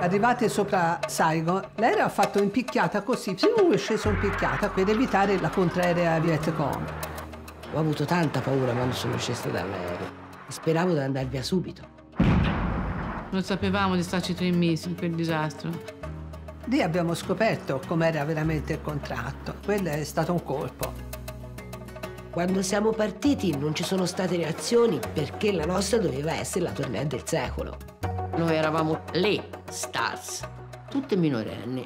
Arrivate sopra Saigon, l'aereo ha fatto impicchiata così, è sceso in picchiata per evitare la contraerea Vietcong. Ho avuto tanta paura quando sono sceso dall'aereo. Speravo di andare via subito. Non sapevamo di starci tre mesi in quel disastro. Lì abbiamo scoperto com'era veramente il contratto. Quello è stato un colpo. Quando siamo partiti non ci sono state reazioni perché la nostra doveva essere la tournée del secolo. Noi eravamo le stars, tutte minorenni,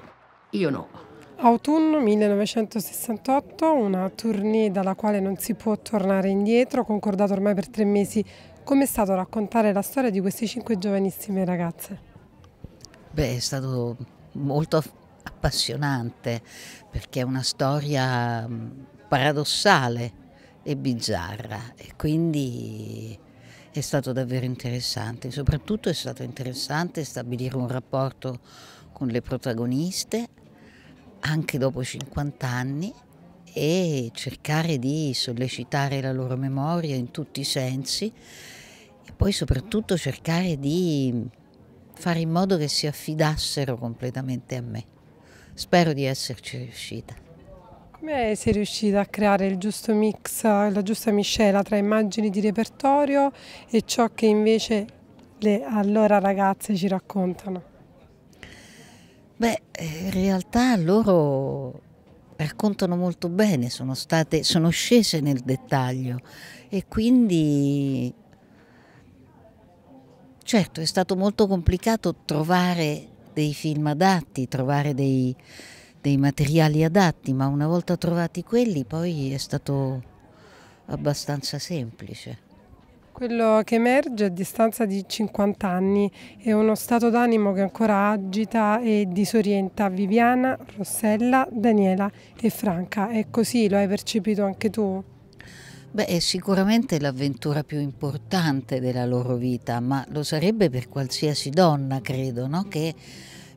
io no. Autunno 1968, una tournée dalla quale non si può tornare indietro, concordato ormai per tre mesi. Come è stato raccontare la storia di queste cinque giovanissime ragazze? Beh, è stato molto appassionante perché è una storia paradossale e bizzarra e quindi è stato davvero interessante, soprattutto è stato interessante stabilire un rapporto con le protagoniste anche dopo 50 anni e cercare di sollecitare la loro memoria in tutti i sensi e poi soprattutto cercare di fare in modo che si affidassero completamente a me. Spero di esserci riuscita. Beh, sei riuscita a creare il giusto mix, la giusta miscela tra immagini di repertorio e ciò che invece le allora ragazze ci raccontano. Beh, eh, in realtà loro raccontano molto bene, sono, state, sono scese nel dettaglio e quindi certo è stato molto complicato trovare dei film adatti, trovare dei, dei materiali adatti, ma una volta trovati quelli poi è stato abbastanza semplice. Quello che emerge a distanza di 50 anni è uno stato d'animo che ancora agita e disorienta Viviana, Rossella, Daniela e Franca. È così lo hai percepito anche tu? Beh, è sicuramente l'avventura più importante della loro vita, ma lo sarebbe per qualsiasi donna, credo, no? che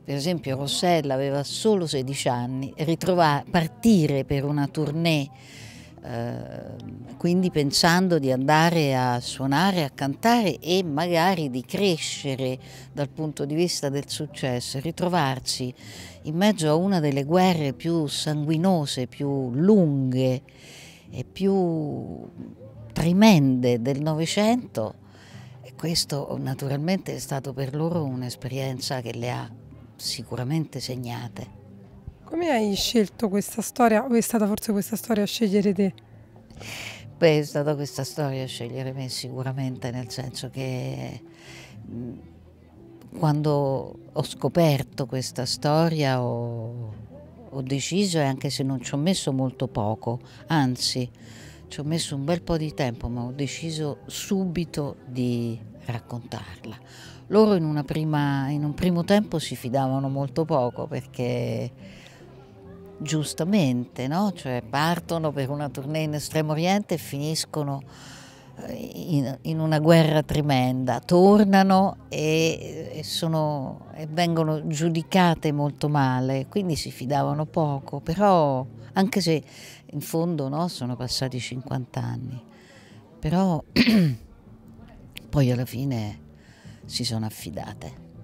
per esempio Rossella aveva solo 16 anni, ritrovare, partire per una tournée, eh, quindi pensando di andare a suonare, a cantare e magari di crescere dal punto di vista del successo, ritrovarsi in mezzo a una delle guerre più sanguinose, più lunghe e più tremende del Novecento, questo naturalmente è stato per loro un'esperienza che le ha sicuramente segnate. Come hai scelto questa storia o è stata forse questa storia a scegliere te? Beh, è stata questa storia a scegliere me sicuramente, nel senso che mm, quando ho scoperto questa storia ho, ho deciso e anche se non ci ho messo molto poco, anzi ci ho messo un bel po' di tempo, ma ho deciso subito di raccontarla. Loro in, una prima, in un primo tempo si fidavano molto poco perché giustamente, no? cioè partono per una tournée in Estremo Oriente e finiscono in, in una guerra tremenda, tornano e, e, sono, e vengono giudicate molto male, quindi si fidavano poco, però anche se in fondo no, sono passati 50 anni, però poi alla fine si sono affidate.